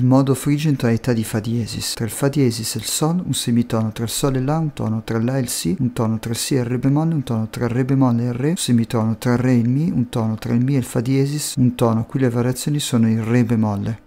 Il modo frigio in tonalità di Fa diesis. Tra il Fa diesis e il Sol un semitono, tra il Sol e La un tono, tra La e il Si un tono, tra il Si e il Re bemolle un tono, tra il Re bemolle e il Re un semitono, tra il Re e il Mi un tono, tra il Mi e il Fa diesis un tono. Qui le variazioni sono il Re bemolle.